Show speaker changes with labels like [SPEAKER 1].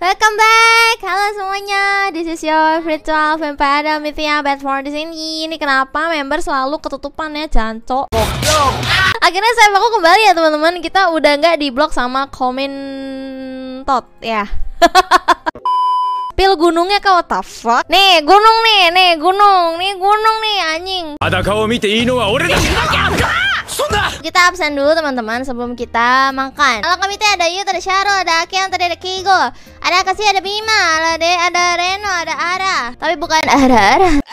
[SPEAKER 1] Welcome back, halo semuanya. This is your virtual vampire Bad for di sini. Ini kenapa member selalu ketutupan ya, canto. Akhirnya saya aku kembali ya teman-teman. Kita udah nggak diblok sama komentot ya. Pil gunungnya kau the Nih, gunung nih, nih gunung, nih
[SPEAKER 2] gunung nih anjing.
[SPEAKER 3] Ada kau mite ini wa ore
[SPEAKER 2] kita absen dulu teman-teman sebelum kita makan kalau kami itu ada Yuta, ada Sharo ada Aki tadi ada Kigo ada Kasih ada Bima ada De ada Reno ada Ara tapi bukan Ara
[SPEAKER 4] Ara